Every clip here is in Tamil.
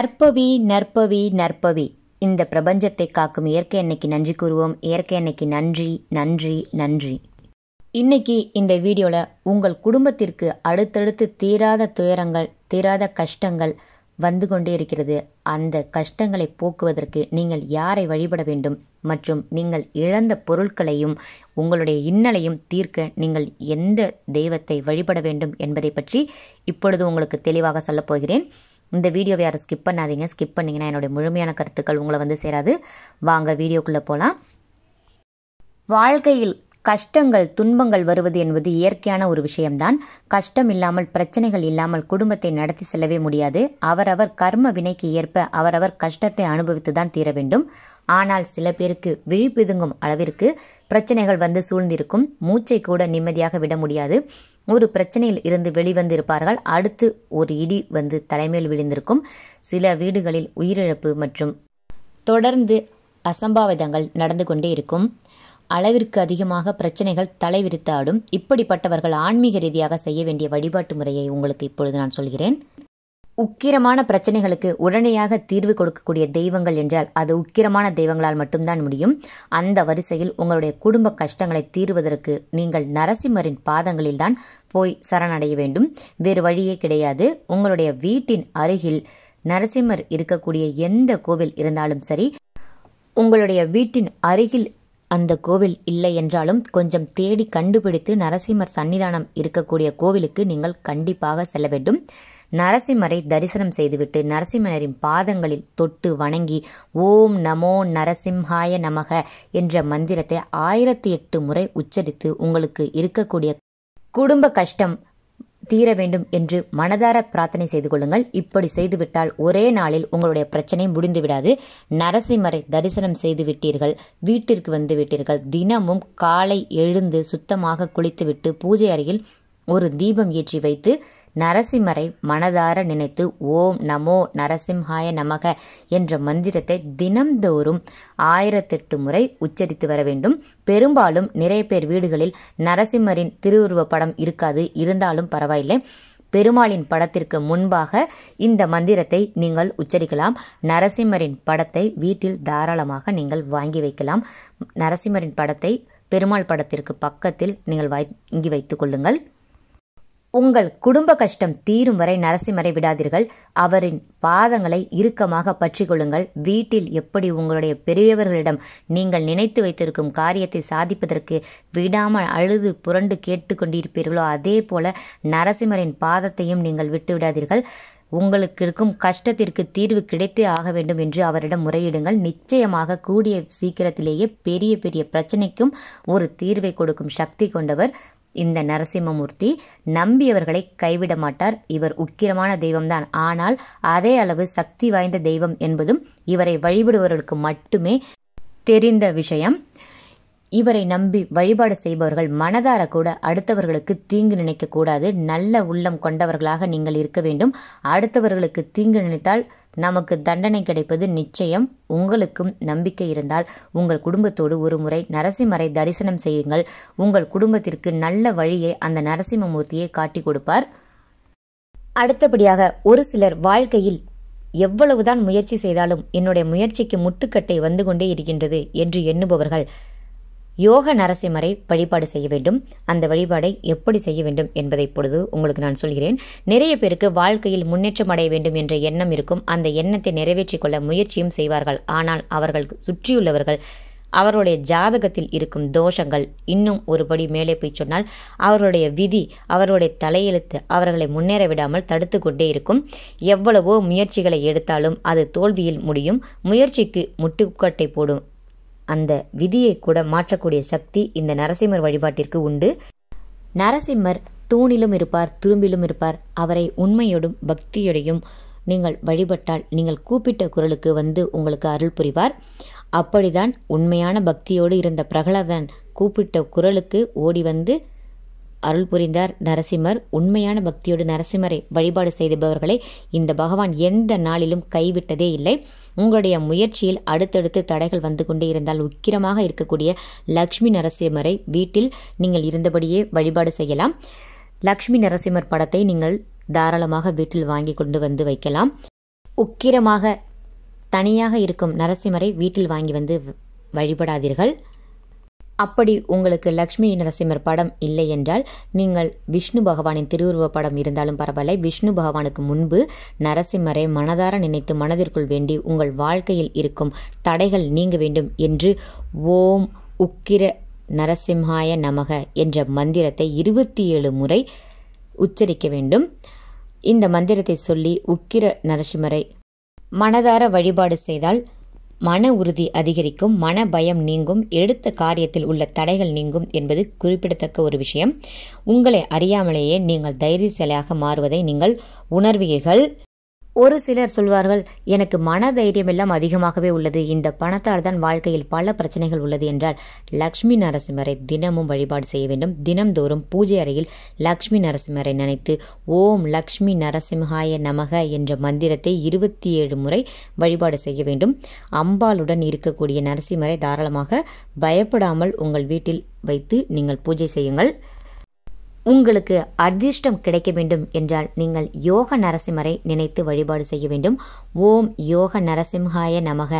நற்பவி நற்பவி நற்பவி இந்த பிரபஞ்சத்தை காக்கும் இயற்கை எண்ணெய்க்கு நன்றி கூறுவோம் இயற்கை அன்னைக்கு நன்றி நன்றி நன்றி இன்னைக்கு இந்த வீடியோவில் உங்கள் குடும்பத்திற்கு அடுத்தடுத்து தீராத துயரங்கள் தீராத கஷ்டங்கள் வந்து கொண்டே இருக்கிறது அந்த கஷ்டங்களை போக்குவதற்கு நீங்கள் யாரை வழிபட வேண்டும் மற்றும் நீங்கள் இழந்த பொருட்களையும் உங்களுடைய இன்னலையும் தீர்க்க நீங்கள் எந்த தெய்வத்தை வழிபட வேண்டும் என்பதை பற்றி இப்பொழுது உங்களுக்கு தெளிவாக சொல்லப்போகிறேன் இந்த வீடியோவை யாரும் ஸ்கிப் பண்ணாதீங்க ஸ்கிப் பண்ணிங்கன்னா என்னுடைய முழுமையான கருத்துக்கள் உங்களை வந்து சேராது வாங்க வீடியோக்குள்ளே போகலாம் வாழ்க்கையில் கஷ்டங்கள் துன்பங்கள் வருவது என்பது இயற்கையான ஒரு விஷயம்தான் கஷ்டம் இல்லாமல் பிரச்சனைகள் இல்லாமல் குடும்பத்தை நடத்தி செல்லவே முடியாது அவரவர் கர்ம வினைக்கு ஏற்ப அவரவர் கஷ்டத்தை அனுபவித்து தான் தீர வேண்டும் ஆனால் சில பேருக்கு விழிப்பிதுங்கும் அளவிற்கு பிரச்சனைகள் வந்து சூழ்ந்திருக்கும் மூச்சை கூட நிம்மதியாக விட முடியாது ஒரு பிரச்சனையில் இருந்து வெளிவந்திருப்பார்கள் அடுத்து ஒரு இடி வந்து தலைமையில் விழுந்திருக்கும் சில வீடுகளில் உயிரிழப்பு மற்றும் தொடர்ந்து அசம்பாவிதங்கள் நடந்து கொண்டே இருக்கும் அளவிற்கு அதிகமாக பிரச்சனைகள் தலைவிரித்தாடும் இப்படிப்பட்டவர்கள் ஆன்மீக ரீதியாக செய்ய வேண்டிய வழிபாட்டு முறையை உங்களுக்கு இப்பொழுது நான் சொல்கிறேன் உக்கிரமான பிரச்சனைகளுக்கு உடனடியாக தீர்வு கொடுக்கக்கூடிய தெய்வங்கள் என்றால் அது உக்கிரமான தெய்வங்களால் மட்டும்தான் முடியும் அந்த வரிசையில் உங்களுடைய குடும்ப கஷ்டங்களை தீர்வதற்கு நீங்கள் நரசிம்மரின் பாதங்களில் தான் போய் சரணடைய வேண்டும் வேறு வழியே கிடையாது உங்களுடைய வீட்டின் அருகில் நரசிம்மர் இருக்கக்கூடிய எந்த கோவில் இருந்தாலும் சரி உங்களுடைய வீட்டின் அருகில் அந்த கோவில் இல்லை என்றாலும் கொஞ்சம் தேடி கண்டுபிடித்து நரசிம்மர் சன்னிதானம் இருக்கக்கூடிய கோவிலுக்கு நீங்கள் கண்டிப்பாக செல்ல வேண்டும் நரசிம்மரை தரிசனம் செய்துவிட்டு நரசிம்மரின் பாதங்களில் தொட்டு வணங்கி ஓம் நமோ நரசிம்ஹாய நமக என்ற மந்திரத்தை ஆயிரத்தி எட்டு முறை உச்சரித்து உங்களுக்கு இருக்கக்கூடிய குடும்ப கஷ்டம் தீர வேண்டும் என்று மனதார பிரார்த்தனை செய்து கொள்ளுங்கள் இப்படி செய்துவிட்டால் ஒரே நாளில் உங்களுடைய பிரச்சனை முடிந்துவிடாது நரசிம்மரை தரிசனம் செய்து விட்டீர்கள் வீட்டிற்கு வந்து விட்டீர்கள் தினமும் காலை எழுந்து சுத்தமாக குளித்துவிட்டு பூஜை அறையில் ஒரு தீபம் ஏற்றி வைத்து நரசிம்மரை மனதார நினைத்து ஓம் நமோ நரசிம்ஹாய நமக என்ற மந்திரத்தை தினம்தோறும் ஆயிரத்தெட்டு முறை உச்சரித்து வர வேண்டும் பெரும்பாலும் நிறைய பேர் வீடுகளில் நரசிம்மரின் திருவுருவ படம் இருக்காது இருந்தாலும் பரவாயில்லை பெருமாளின் படத்திற்கு முன்பாக இந்த மந்திரத்தை நீங்கள் உச்சரிக்கலாம் நரசிம்மரின் படத்தை வீட்டில் தாராளமாக நீங்கள் வாங்கி வைக்கலாம் நரசிம்மரின் படத்தை பெருமாள் படத்திற்கு பக்கத்தில் நீங்கள் வாங்கி வைத்துக் கொள்ளுங்கள் உங்கள் குடும்ப கஷ்டம் தீரும் வரை நரசிம்மரை விடாதீர்கள் அவரின் பாதங்களை இறுக்கமாக பற்றி கொள்ளுங்கள் வீட்டில் எப்படி உங்களுடைய பெரியவர்களிடம் நீங்கள் நினைத்து வைத்திருக்கும் காரியத்தை சாதிப்பதற்கு விடாமல் அழுது புரண்டு கேட்டுக்கொண்டிருப்பீர்களோ அதே போல நரசிம்மரின் பாதத்தையும் நீங்கள் விட்டுவிடாதீர்கள் உங்களுக்கு இருக்கும் கஷ்டத்திற்கு தீர்வு கிடைத்தே ஆக வேண்டும் என்று அவரிடம் முறையிடுங்கள் நிச்சயமாக கூடிய சீக்கிரத்திலேயே பெரிய பெரிய பிரச்சனைக்கும் ஒரு தீர்வை கொடுக்கும் சக்தி கொண்டவர் இந்த நரசிம்மமூர்த்தி நம்பியவர்களை கைவிட மாட்டார் இவர் உக்கிரமான தெய்வம்தான் ஆனால் அதே அளவு சக்தி வாய்ந்த தெய்வம் என்பதும் இவரை வழிபடுபவர்களுக்கு மட்டுமே தெரிந்த விஷயம் இவரை நம்பி வழிபாடு செய்பவர்கள் மனதார கூட அடுத்தவர்களுக்கு தீங்கு நினைக்க கூடாது நல்ல உள்ளம் கொண்டவர்களாக நீங்கள் இருக்க வேண்டும் அடுத்தவர்களுக்கு தீங்கு நினைத்தால் நமக்கு தண்டனை கிடைப்பது நிச்சயம் உங்களுக்கும் நம்பிக்கை இருந்தால் உங்கள் குடும்பத்தோடு ஒரு முறை நரசிம்மரை தரிசனம் செய்யுங்கள் உங்கள் குடும்பத்திற்கு நல்ல வழியை அந்த நரசிம்மமூர்த்தியை காட்டி கொடுப்பார் அடுத்தபடியாக ஒரு சிலர் வாழ்க்கையில் எவ்வளவுதான் முயற்சி செய்தாலும் என்னுடைய முயற்சிக்கு முட்டுக்கட்டை வந்து கொண்டே இருக்கின்றது என்று எண்ணுபவர்கள் யோக நரசிம்மரை வழிபாடு செய்ய வேண்டும் அந்த வழிபாடை எப்படி செய்ய வேண்டும் என்பதை பொழுது உங்களுக்கு நான் சொல்கிறேன் நிறைய பேருக்கு வாழ்க்கையில் முன்னேற்றம் அடைய வேண்டும் என்ற எண்ணம் இருக்கும் அந்த எண்ணத்தை நிறைவேற்றிக் கொள்ள முயற்சியும் செய்வார்கள் ஆனால் அவர்கள் சுற்றியுள்ளவர்கள் அவருடைய ஜாதகத்தில் இருக்கும் தோஷங்கள் இன்னும் ஒருபடி மேலே போய் சொன்னால் அவர்களுடைய விதி அவர்களுடைய தலையெழுத்து அவர்களை முன்னேற விடாமல் தடுத்து கொண்டே இருக்கும் எவ்வளவோ முயற்சிகளை எடுத்தாலும் அது தோல்வியில் முடியும் முயற்சிக்கு முட்டுக்கட்டை போடும் அந்த விதியை கூட மாற்றக்கூடிய சக்தி இந்த நரசிம்மர் வழிபாட்டிற்கு உண்டு நரசிம்மர் தூணிலும் இருப்பார் துரும்பிலும் இருப்பார் அவரை உண்மையோடும் பக்தியோடையும் நீங்கள் வழிபட்டால் நீங்கள் கூப்பிட்ட குரலுக்கு வந்து உங்களுக்கு அருள் புரிவார் அப்படிதான் உண்மையான பக்தியோடு இருந்த பிரகலாதன் கூப்பிட்ட குரலுக்கு ஓடி வந்து அருள் புரிந்தார் நரசிம்மர் உண்மையான பக்தியோடு நரசிம்மரை வழிபாடு செய்தபவர்களை இந்த பகவான் எந்த நாளிலும் கைவிட்டதே இல்லை உங்களுடைய முயற்சியில் அடுத்தடுத்து தடைகள் வந்து கொண்டே இருந்தால் உக்கிரமாக இருக்கக்கூடிய லக்ஷ்மி நரசிம்மரை வீட்டில் நீங்கள் இருந்தபடியே வழிபாடு செய்யலாம் லக்ஷ்மி நரசிம்மர் படத்தை நீங்கள் தாராளமாக வீட்டில் வாங்கி கொண்டு வந்து வைக்கலாம் உக்கிரமாக தனியாக இருக்கும் நரசிம்மரை வீட்டில் வாங்கி வந்து வழிபடாதீர்கள் அப்படி உங்களுக்கு லக்ஷ்மி நரசிம்மர் படம் இல்லை என்றால் நீங்கள் விஷ்ணு பகவானின் திருவுருவ படம் இருந்தாலும் பரவாயில்லை விஷ்ணு பகவானுக்கு முன்பு நரசிம்மரை மனதார நினைத்து மனதிற்குள் வேண்டி உங்கள் வாழ்க்கையில் இருக்கும் தடைகள் நீங்க வேண்டும் என்று ஓம் உக்கிர நரசிம்ஹாய நமக என்ற மந்திரத்தை இருபத்தி ஏழு முறை உச்சரிக்க வேண்டும் இந்த மந்திரத்தை சொல்லி உக்கிர நரசிம்மரை மனதார வழிபாடு செய்தால் மன உறுதி அதிகரிக்கும் மன பயம் நீங்கும் எடுத்த காரியத்தில் உள்ள தடைகள் நீங்கும் என்பது குறிப்பிடத்தக்க ஒரு விஷயம் உங்களை அறியாமலேயே நீங்கள் தைரியசாலியாக மாறுவதை நீங்கள் உணர்வீர்கள் ஒரு சிலர் சொல்வார்கள் எனக்கு மன தைரியம் எல்லாம் அதிகமாகவே உள்ளது இந்த பணத்தால் தான் வாழ்க்கையில் பல பிரச்சனைகள் உள்ளது என்றால் லக்ஷ்மி நரசிம்மரை தினமும் வழிபாடு செய்ய வேண்டும் தினம்தோறும் பூஜை அறையில் லக்ஷ்மி நரசிம்மரை நினைத்து ஓம் லக்ஷ்மி நரசிம்ஹாய நமக என்ற மந்திரத்தை இருபத்தி ஏழு முறை வழிபாடு செய்ய வேண்டும் அம்பாளுடன் இருக்கக்கூடிய நரசிம்மரை தாராளமாக பயப்படாமல் உங்கள் வீட்டில் வைத்து நீங்கள் பூஜை செய்யுங்கள் உங்களுக்கு அதிர்ஷ்டம் கிடைக்க வேண்டும் என்றால் நீங்கள் யோக நரசிம்மரை நினைத்து வழிபாடு செய்ய வேண்டும் ஓம் யோக நரசிம்ஹாய நமக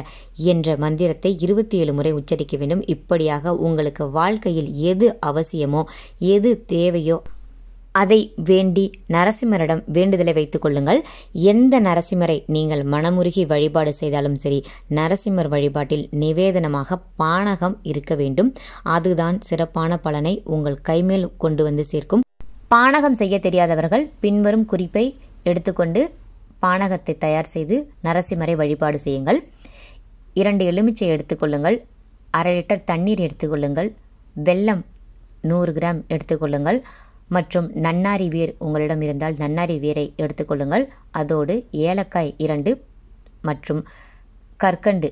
என்ற மந்திரத்தை இருபத்தி ஏழு முறை உச்சரிக்க வேண்டும் இப்படியாக உங்களுக்கு வாழ்க்கையில் எது அவசியமோ எது தேவையோ அதை வேண்டி நரசிம்மரிடம் வேண்டுதலை வைத்துக் கொள்ளுங்கள் எந்த நரசிம்மரை நீங்கள் மனமுருகி வழிபாடு செய்தாலும் சரி நரசிம்மர் வழிபாட்டில் நிவேதனமாக பானகம் இருக்க வேண்டும் அதுதான் சிறப்பான பலனை உங்கள் கைமேல் கொண்டு வந்து சேர்க்கும் பானகம் செய்ய தெரியாதவர்கள் பின்வரும் குறிப்பை எடுத்துக்கொண்டு பானகத்தை தயார் செய்து நரசிம்மரை வழிபாடு செய்யுங்கள் இரண்டு எலுமிச்சை எடுத்துக்கொள்ளுங்கள் அரை லிட்டர் தண்ணீர் எடுத்துக்கொள்ளுங்கள் வெல்லம் நூறு கிராம் எடுத்துக்கொள்ளுங்கள் மற்றும் நன்னாரி வேர் உங்களிடம் இருந்தால் நன்னாரி வேரை எடுத்துக்கொள்ளுங்கள் அதோடு ஏலக்காய் இரண்டு மற்றும் கற்கண்டு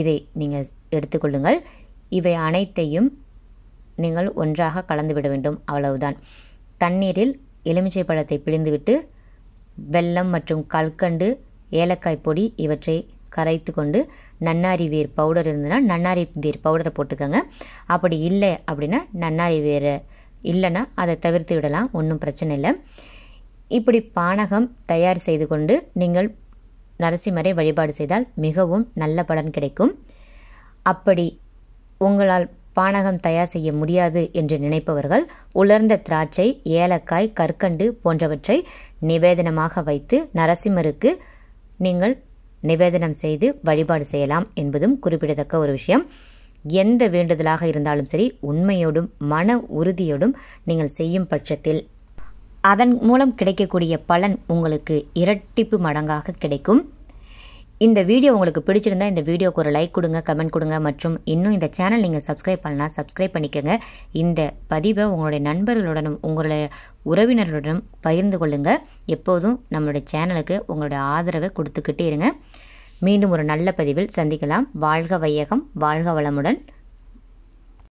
இதை நீங்கள் எடுத்துக்கொள்ளுங்கள் இவை அனைத்தையும் நீங்கள் ஒன்றாக கலந்துவிட வேண்டும் அவ்வளவுதான் தண்ணீரில் எலுமிச்சை பழத்தை பிழிந்துவிட்டு வெல்லம் மற்றும் கல்கண்டு ஏலக்காய் பொடி இவற்றை கரைத்து கொண்டு நன்னாரி வேர் பவுடர் இருந்ததுன்னா நன்னாரி வேர் பவுடரை போட்டுக்கோங்க அப்படி இல்லை அப்படின்னா நன்னாரி வேரை இல்லைன்னா அதை தவிர்த்து விடலாம் ஒன்றும் பிரச்சனை இல்லை இப்படி பானகம் தயார் செய்து கொண்டு நீங்கள் நரசிம்மரை வழிபாடு செய்தால் மிகவும் நல்ல பலன் கிடைக்கும் அப்படி உங்களால் பானகம் தயார் செய்ய முடியாது என்று நினைப்பவர்கள் உலர்ந்த திராட்சை ஏலக்காய் கற்கண்டு போன்றவற்றை நிவேதனமாக வைத்து நரசிம்மருக்கு நீங்கள் நிவேதனம் செய்து வழிபாடு செய்யலாம் என்பதும் குறிப்பிடத்தக்க ஒரு விஷயம் எந்த வேண்டுதலாக இருந்தாலும் சரி உண்மையோடும் மன உறுதியோடும் நீங்கள் செய்யும் பட்சத்தில் அதன் மூலம் கிடைக்கக்கூடிய பலன் உங்களுக்கு இரட்டிப்பு மடங்காக கிடைக்கும் இந்த வீடியோ உங்களுக்கு பிடிச்சிருந்தா இந்த வீடியோக்கு ஒரு லைக் கொடுங்க கமெண்ட் கொடுங்க மற்றும் இன்னும் இந்த சேனல் நீங்கள் சப்ஸ்கிரைப் பண்ணலாம் சப்ஸ்கிரைப் பண்ணிக்கோங்க இந்த பதிவை உங்களுடைய நண்பர்களுடனும் உங்களுடைய உறவினர்களுடனும் பகிர்ந்து கொள்ளுங்கள் எப்போதும் நம்மளுடைய சேனலுக்கு உங்களுடைய ஆதரவை கொடுத்துக்கிட்டே இருங்க மீண்டும் ஒரு நல்ல பதிவில் சந்திக்கலாம் வாழ்க வையகம் வாழ்க வளமுடன்